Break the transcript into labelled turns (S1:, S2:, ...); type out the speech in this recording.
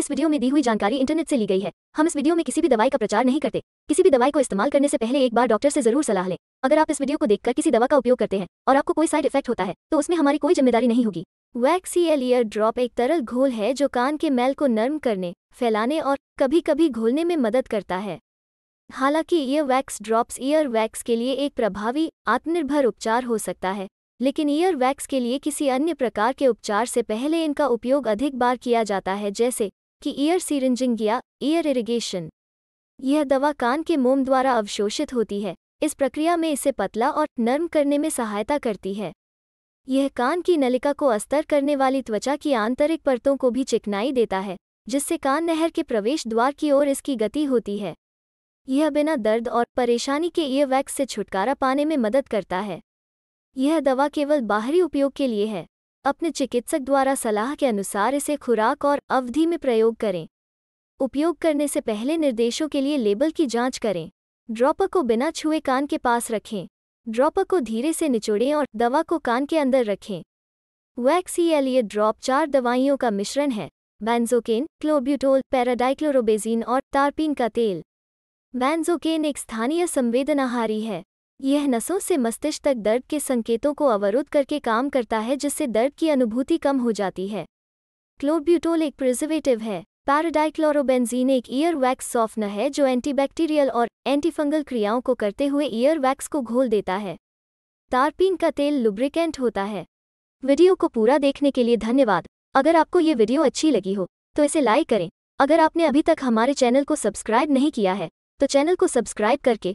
S1: इस वीडियो में दी हुई जानकारी इंटरनेट से ली गई है हम इस वीडियो में किसी भी दवाई का प्रचार नहीं करते किसी भी दवाई को इस्तेमाल करने से पहले एक बार डॉक्टर से जरूर सलाह लें अगर आप इस वीडियो को देखकर किसी दवा का उपयोग करते हैं और आपको कोई साइड इफेक्ट होता है तो उसमें हमारी कोई जिम्मेदारी नहीं होगी वैक्स ईयल ईयर ड्रॉप एक तरल घोल है जो कान के मैल को नर्म करने फैलाने और कभी कभी घोलने में मदद करता है हालांकि ear wax drops ear wax के लिए एक प्रभावी आत्मनिर्भर उपचार हो सकता है लेकिन ईयर वैक्स के लिए किसी अन्य प्रकार के उपचार से पहले इनका उपयोग अधिक बार किया जाता है जैसे कि ईयर सीरेंजिंग या ईयर इरिगेशन यह दवा कान के मोम द्वारा अवशोषित होती है इस प्रक्रिया में इसे पतला और नर्म करने में सहायता करती है यह कान की नलिका को अस्तर करने वाली त्वचा की आंतरिक परतों को भी चिकनाई देता है जिससे कान नहर के प्रवेश द्वार की ओर इसकी गति होती है यह बिना दर्द और परेशानी के ईयर वैक्स से छुटकारा पाने में मदद करता है यह दवा केवल बाहरी उपयोग के लिए है अपने चिकित्सक द्वारा सलाह के अनुसार इसे खुराक और अवधि में प्रयोग करें उपयोग करने से पहले निर्देशों के लिए लेबल की जांच करें ड्रॉपर को बिना छुए कान के पास रखें ड्रॉपर को धीरे से निचोड़ें और दवा को कान के अंदर रखें वैक्सीएल ये ड्रॉप चार दवाइयों का मिश्रण है बैंजोकेन क्लोब्यूटोल पैराडाइक्लोरोबेजीन और तारपीन का तेल बैंजोकेन एक स्थानीय संवेदनाहारी है यह नसों से मस्तिष्क तक दर्द के संकेतों को अवरुद्ध करके काम करता है जिससे दर्द की अनुभूति कम हो जाती है क्लोब्यूटोल एक प्रिजर्वेटिव है पैराडाइक्लोरोबेंजीन एक ईयर वैक्स सॉफ्टनर है जो एंटीबैक्टीरियल और एंटीफंगल क्रियाओं को करते हुए ईयर वैक्स को घोल देता है तारपीन का तेल लुब्रिकेंट होता है वीडियो को पूरा देखने के लिए धन्यवाद अगर आपको ये वीडियो अच्छी लगी हो तो इसे लाइक करें अगर आपने अभी तक हमारे चैनल को सब्सक्राइब नहीं किया है तो चैनल को सब्सक्राइब करके